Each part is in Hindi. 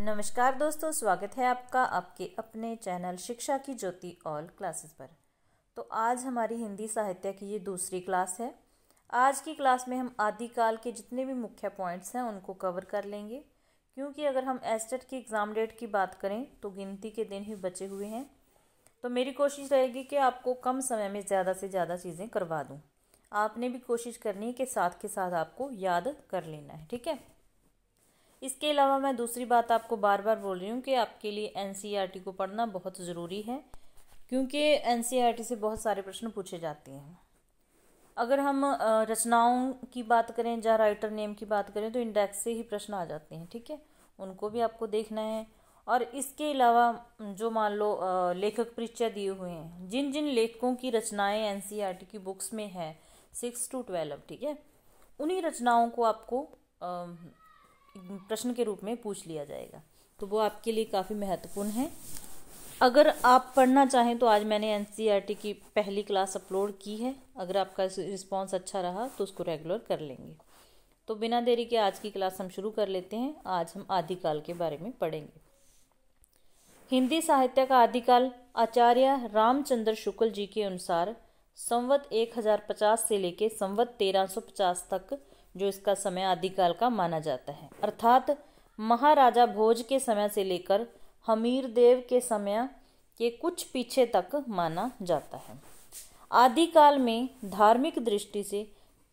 नमस्कार दोस्तों स्वागत है आपका आपके अपने चैनल शिक्षा की ज्योति ऑल क्लासेस पर तो आज हमारी हिंदी साहित्य की ये दूसरी क्लास है आज की क्लास में हम आदिकाल के जितने भी मुख्य पॉइंट्स हैं उनको कवर कर लेंगे क्योंकि अगर हम एस्टेट e की एग्ज़ाम डेट की बात करें तो गिनती के दिन ही बचे हुए हैं तो मेरी कोशिश रहेगी कि आपको कम समय में ज़्यादा से ज़्यादा चीज़ें करवा दूँ आपने भी कोशिश करनी है कि साथ के साथ आपको याद कर लेना है ठीक है इसके अलावा मैं दूसरी बात आपको बार बार बोल रही हूँ कि आपके लिए एन e को पढ़ना बहुत ज़रूरी है क्योंकि एन e से बहुत सारे प्रश्न पूछे जाते हैं अगर हम रचनाओं की बात करें या राइटर नेम की बात करें तो इंडेक्स से ही प्रश्न आ जाते हैं ठीक है उनको भी आपको देखना है और इसके अलावा जो मान लो लेखक परिचय दिए हुए हैं जिन जिन लेखकों की रचनाएं एन e की बुक्स में है सिक्स टू ट्वेल्व ठीक है उन्हीं रचनाओं को आपको प्रश्न के रूप में पूछ लिया जाएगा तो वो आपके लिए काफ़ी महत्वपूर्ण है अगर आप पढ़ना चाहें तो आज मैंने एन e की पहली क्लास अपलोड की है अगर आपका रिस्पॉन्स अच्छा रहा तो उसको रेगुलर कर लेंगे तो बिना देरी के आज की क्लास हम शुरू कर लेते हैं आज हम आदिकाल के बारे में पढ़ेंगे हिंदी साहित्य का आदिकाल आचार्य रामचंद्र शुक्ल जी के अनुसार संवत 1050 से लेकर संवत 1350 तक जो इसका समय आदिकाल का माना जाता है अर्थात महाराजा भोज के समय से लेकर हमीर देव के समय के कुछ पीछे तक माना जाता है आदिकाल में धार्मिक दृष्टि से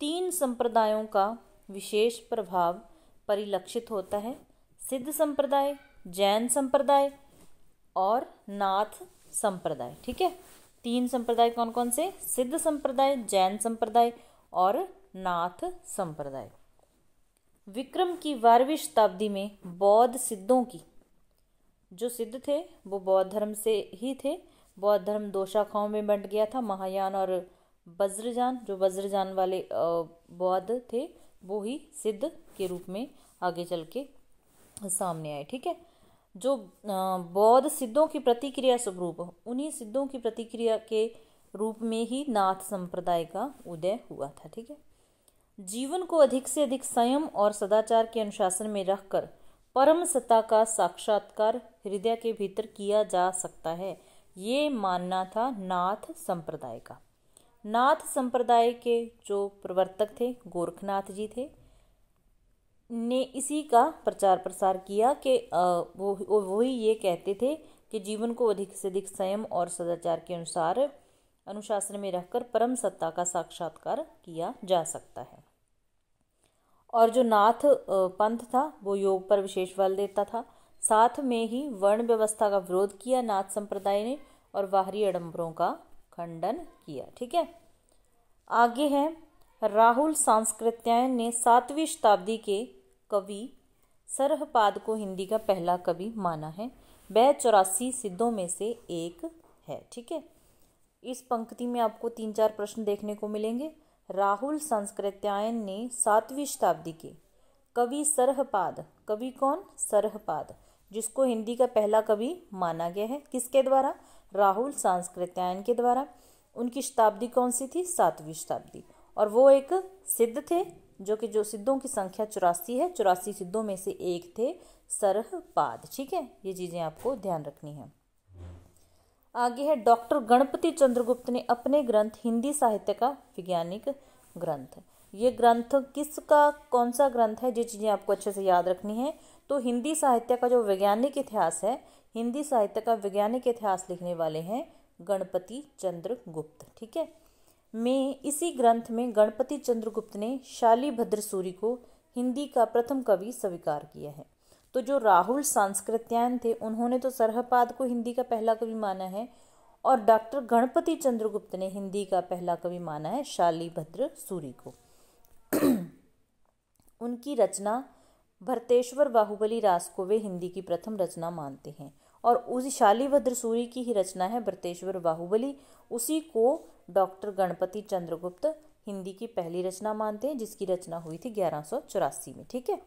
तीन संप्रदायों का विशेष प्रभाव परिलक्षित होता है सिद्ध संप्रदाय जैन संप्रदाय और नाथ संप्रदाय ठीक है तीन संप्रदाय कौन कौन से सिद्ध संप्रदाय जैन संप्रदाय और नाथ संप्रदाय विक्रम की बारहवीं शताब्दी में बौद्ध सिद्धों की जो सिद्ध थे वो बौद्ध धर्म से ही थे बौद्ध धर्म दो शाखाओं में बंट गया था महायान और वज्रजान जो वज्रजान वाले बौद्ध थे वो ही सिद्ध के रूप में आगे चल के सामने आए ठीक है जो बौद्ध सिद्धों की प्रतिक्रिया स्वरूप उन्हीं सिद्धों की प्रतिक्रिया के रूप में ही नाथ संप्रदाय का उदय हुआ था ठीक है जीवन को अधिक से अधिक संयम और सदाचार के अनुशासन में रखकर परम सत्ता का साक्षात्कार हृदय के भीतर किया जा सकता है ये मानना था नाथ संप्रदाय का नाथ संप्रदाय के जो प्रवर्तक थे गोरखनाथ जी थे ने इसी का प्रचार प्रसार किया कि वो वही ये कहते थे कि जीवन को अधिक से अधिक संयम और सदाचार के अनुसार अनुशासन में रहकर परम सत्ता का साक्षात्कार किया जा सकता है और जो नाथ पंथ था वो योग पर विशेष बल देता था साथ में ही वर्ण व्यवस्था का विरोध किया नाथ संप्रदाय ने और बाहरी अडम्बरों का खंडन किया ठीक है आगे है राहुल सांस्कृत्यायन ने सातवीं शताब्दी के कवि सरहपाद को हिंदी का पहला कवि माना है वह चौरासी सिद्धों में से एक है ठीक है इस पंक्ति में आपको तीन चार प्रश्न देखने को मिलेंगे राहुल संस्कृत्यायन ने सातवीं शताब्दी के कवि सरहपाद कवि कौन सरहपाद जिसको हिंदी का पहला कवि माना गया है किसके द्वारा राहुल संस्कृत्यायन के द्वारा उनकी शताब्दी कौन सी थी सातवीं शताब्दी और वो एक सिद्ध थे जो कि जो सिद्धों की संख्या चौरासी है चौरासी सिद्धों में से एक थे सरहपाद ठीक है ये चीज़ें आपको ध्यान रखनी है आगे है डॉक्टर गणपति चंद्रगुप्त ने अपने ग्रंथ हिंदी साहित्य का वैज्ञानिक ग्रंथ ये ग्रंथ किसका कौन सा ग्रंथ है ये चीज़ें आपको अच्छे से याद रखनी है तो हिंदी साहित्य का जो वैज्ञानिक इतिहास है हिंदी साहित्य का वैज्ञानिक इतिहास लिखने वाले हैं गणपति चंद्रगुप्त ठीक है में इसी ग्रंथ में गणपति चंद्रगुप्त ने शालीभद्र सूरी को हिंदी का प्रथम कवि स्वीकार किया है तो जो राहुल सांस्कृत्यायन थे उन्होंने तो सरहपाद को हिंदी का पहला कवि माना है और डॉक्टर गणपति चंद्रगुप्त ने हिंदी का पहला कवि माना है शालीभद्र सूरी को उनकी रचना भरतेश्वर बाहुबली रास को वे हिंदी की प्रथम रचना मानते हैं और उस शालीभद्र सूरी की ही रचना है भरतेश्वर बाहुबली उसी को डॉक्टर गणपति चंद्रगुप्त हिंदी की पहली रचना मानते हैं जिसकी रचना हुई थी ग्यारह में ठीक है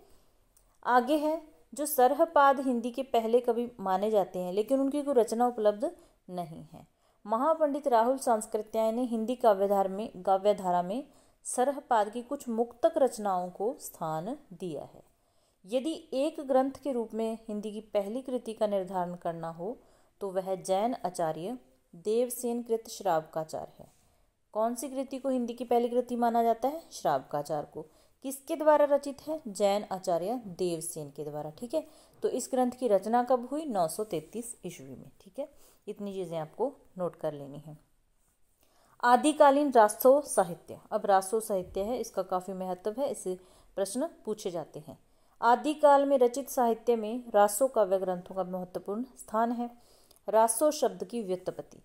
आगे है जो सरहपाद हिंदी के पहले कवि माने जाते हैं लेकिन उनकी कोई रचना उपलब्ध नहीं है महापंडित राहुल सांस्कृत्याय ने हिंदी काव्यधार में काव्यधारा में सरहपाद की कुछ मुक्तक रचनाओं को स्थान दिया है यदि एक ग्रंथ के रूप में हिंदी की पहली कृति का निर्धारण करना हो तो वह जैन आचार्य देवसेन कृत काचार है कौन सी कृति को हिंदी की पहली कृति माना जाता है काचार को किसके द्वारा रचित है जैन आचार्य देवसेन के द्वारा ठीक है तो इस ग्रंथ की रचना कब हुई 933 ईस्वी में ठीक है इतनी चीज़ें आपको नोट कर लेनी है आदिकालीन रासो साहित्य अब रासो साहित्य है इसका काफ़ी महत्व है इसे प्रश्न पूछे जाते हैं आदिकाल में रचित साहित्य में रासो काव्य ग्रंथों का महत्वपूर्ण स्थान है रासो शब्द की व्युत्पत्ति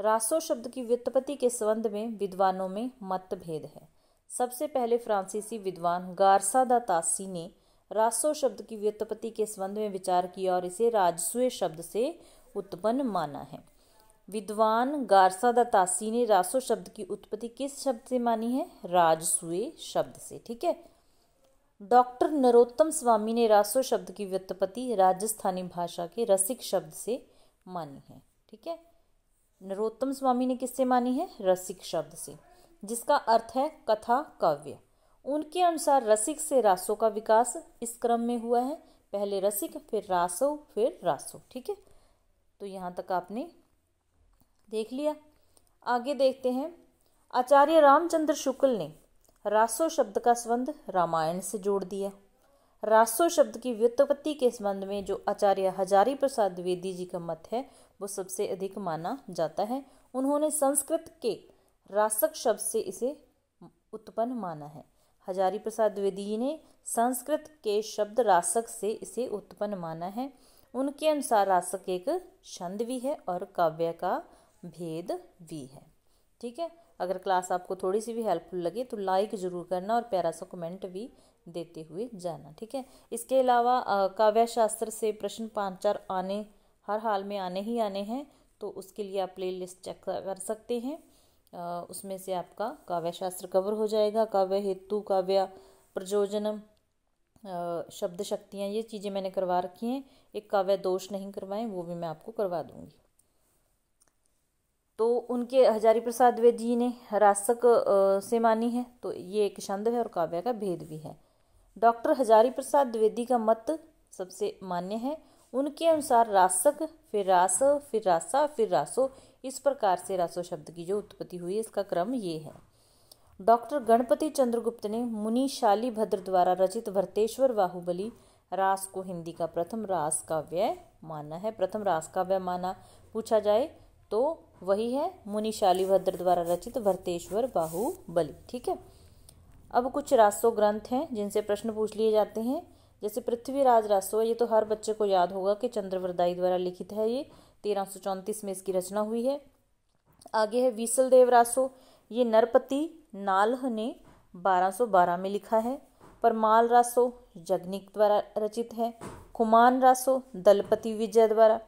रासो शब्द की व्युत्पत्ति के संबंध में विद्वानों में मतभेद है सबसे पहले फ्रांसीसी विद्वान गारसा दातासी ने रासो शब्द की व्युत्पत्ति के संबंध में विचार किया और इसे राजस्व शब्द से उत्पन्न माना है विद्वान गारसा दातासी ने रासो शब्द की उत्पत्ति किस शब्द से मानी है राजस्व शब्द से ठीक है डॉक्टर नरोत्तम स्वामी ने रासो शब्द की व्युत्पत्ति राजस्थानी भाषा के रसिक शब्द से मानी है ठीक है नरोत्तम स्वामी ने किससे मानी है रसिक शब्द से जिसका अर्थ है कथा काव्य उनके अनुसार रसिक से रासों का विकास इस क्रम में हुआ है पहले रसिक फिर रासो फिर रासो ठीक है तो यहाँ तक आपने देख लिया आगे देखते हैं आचार्य रामचंद्र शुक्ल ने रासो शब्द का संबंध रामायण से जोड़ दिया रासो शब्द की व्युत्पत्ति के संबंध में जो आचार्य हजारी प्रसाद द्विवेदी जी का मत है वो सबसे अधिक माना जाता है उन्होंने संस्कृत के रासक शब्द से इसे उत्पन्न माना है हजारी प्रसाद द्विवेदी ने संस्कृत के शब्द रासक से इसे उत्पन्न माना है उनके अनुसार रासक एक छंद भी है और काव्य का भेद भी है ठीक है अगर क्लास आपको थोड़ी सी भी हेल्पफुल लगे तो लाइक ज़रूर करना और प्यारा सा कमेंट भी देते हुए जाना ठीक है इसके अलावा काव्य शास्त्र से प्रश्न पाँच चार आने हर हाल में आने ही आने हैं तो उसके लिए आप प्ले लिस्ट चेक कर सकते हैं उसमें से आपका काव्य शास्त्र कवर हो जाएगा काव्य हेतु काव्य प्रयोजन शब्द शक्तियाँ ये चीज़ें मैंने करवा रखी हैं एक काव्य दोष नहीं करवाएं वो भी मैं आपको करवा दूँगी तो उनके हजारी प्रसाद द्विवेद जी ने रासक से मानी है तो ये एक छंद है और काव्य का भेद भी है डॉक्टर हजारी प्रसाद द्विवेदी का मत सबसे मान्य है उनके अनुसार रासक फिर रास फिर रासा फिर रासो इस प्रकार से रासो शब्द की जो उत्पत्ति हुई इसका क्रम ये है डॉक्टर गणपति चंद्रगुप्त ने मुनि भद्र द्वारा रचित भरतेश्वर बाहुबली रास को हिंदी का प्रथम रास काव्य माना है प्रथम रास काव्य माना पूछा जाए तो वही है मुनि भद्र द्वारा रचित भरतेश्वर बाहुबली ठीक है अब कुछ रासो ग्रंथ हैं जिनसे प्रश्न पूछ लिए जाते हैं जैसे पृथ्वीराज रासो ये तो हर बच्चे को याद होगा कि चंद्रवरदाई द्वारा लिखित है ये तेरह सौ चौंतीस में इसकी रचना हुई है आगे है वीसल देव रासो ये नरपति नालह ने बारह सौ बारह में लिखा है परमाल रासो जगनिक द्वारा रचित है कुमान रासो दलपति विजय द्वारा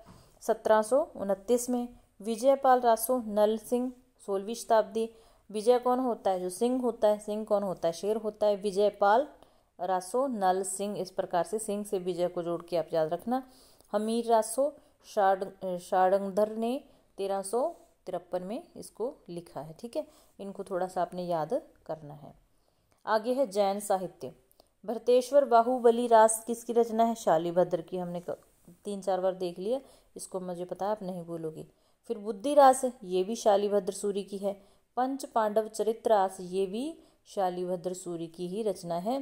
सत्रह सौ उनतीस में विजयपाल रासो नल सिंह सोलहवीं शताब्दी विजय कौन होता है जो सिंह होता है सिंह कौन होता है शेर होता है विजयपाल रासो नल सिंह इस प्रकार से सिंह से विजय को जोड़ के आप याद रखना हमीर रासो शाड शाडंगधर ने तेरह सौ तिरपन में इसको लिखा है ठीक है इनको थोड़ा सा आपने याद करना है आगे है जैन साहित्य भरतेश्वर बाहुबली रास किसकी रचना है शालीभद्र की हमने तीन चार बार देख लिया इसको मुझे पता है आप नहीं भूलोगे फिर बुद्धि रास ये भी शालीभद्र सूरी की है पंच पांडव चरित्र रास ये भी शालीभद्र सूरी की ही रचना है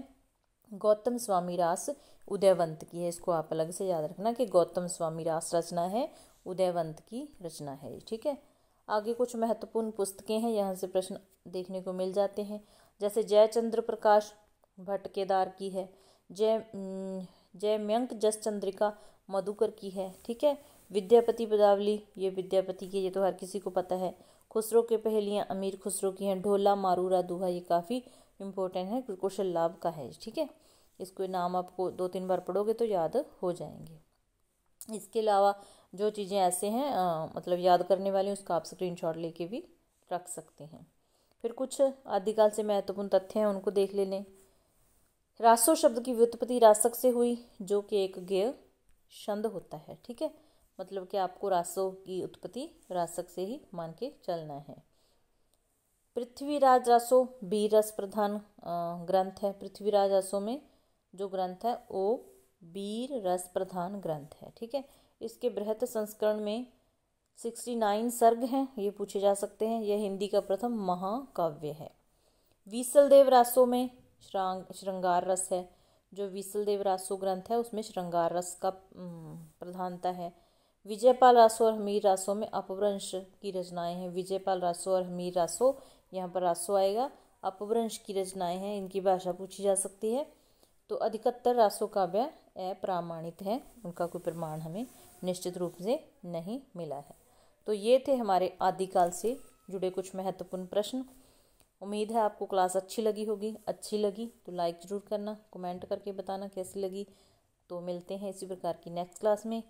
गौतम स्वामी रास उदयवंत की है इसको आप अलग से याद रखना कि गौतम स्वामी रास रचना है उदयवंत की रचना है ठीक है आगे कुछ महत्वपूर्ण पुस्तकें हैं यहाँ से प्रश्न देखने को मिल जाते हैं जैसे जयचंद्र प्रकाश भट्ट केदार की है जय जय म्यंक जस चंद्रिका मधुकर की है ठीक है विद्यापति पदावली ये विद्यापति की ये तो हर किसी को पता है खुसरो के पहेलियाँ अमीर खुसरो की हैं ढोला मारूरा दूहा ये काफ़ी इम्पोर्टेंट है कुशल लाभ का है ठीक है इसको नाम आपको दो तीन बार पढ़ोगे तो याद हो जाएंगे इसके अलावा जो चीज़ें ऐसे हैं आ, मतलब याद करने वाली उसका आप शॉट लेके भी रख सकते हैं फिर कुछ आदिकाल से महत्वपूर्ण तथ्य हैं उनको देख ले लें रासो शब्द की व्युत्पत्ति रासक से हुई जो कि एक गेय छंद होता है ठीक है मतलब कि आपको रासो की उत्पत्ति रासक से ही मान के चलना है पृथ्वीराज रासो बी रस प्रधान ग्रंथ है पृथ्वीराज रासो में जो ग्रंथ है वो बीर रस प्रधान ग्रंथ है ठीक है इसके बृहत संस्करण में सिक्सटी नाइन सर्ग हैं ये पूछे जा सकते हैं यह हिंदी का प्रथम महाकाव्य है वीसलदेव रासो में श्रांग श्रृंगार रस है जो वीसलदेव रासो ग्रंथ है उसमें श्रृंगार रस का प्रधानता है विजयपाल रासो और हमीर रासो में अपभ्रंश की रचनाएं हैं विजयपाल रासो और हमीर रासो यहाँ पर रासो आएगा अपभ्रंश की रचनाएं हैं इनकी भाषा पूछी जा सकती है तो अधिकतर रासो काव्य अप्रामाणित हैं उनका कोई प्रमाण हमें निश्चित रूप से नहीं मिला है तो ये थे हमारे आदिकाल से जुड़े कुछ महत्वपूर्ण प्रश्न उम्मीद है आपको क्लास अच्छी लगी होगी अच्छी लगी तो लाइक ज़रूर करना कमेंट करके बताना कैसी लगी तो मिलते हैं इसी प्रकार की नेक्स्ट क्लास में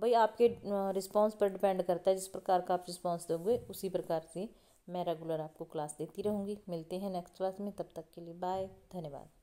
भाई आपके रिस्पांस पर डिपेंड करता है जिस प्रकार का आप रिस्पांस दोगे उसी प्रकार से मैं रेगुलर आपको क्लास देती रहूँगी मिलते हैं नेक्स्ट क्लास में तब तक के लिए बाय धन्यवाद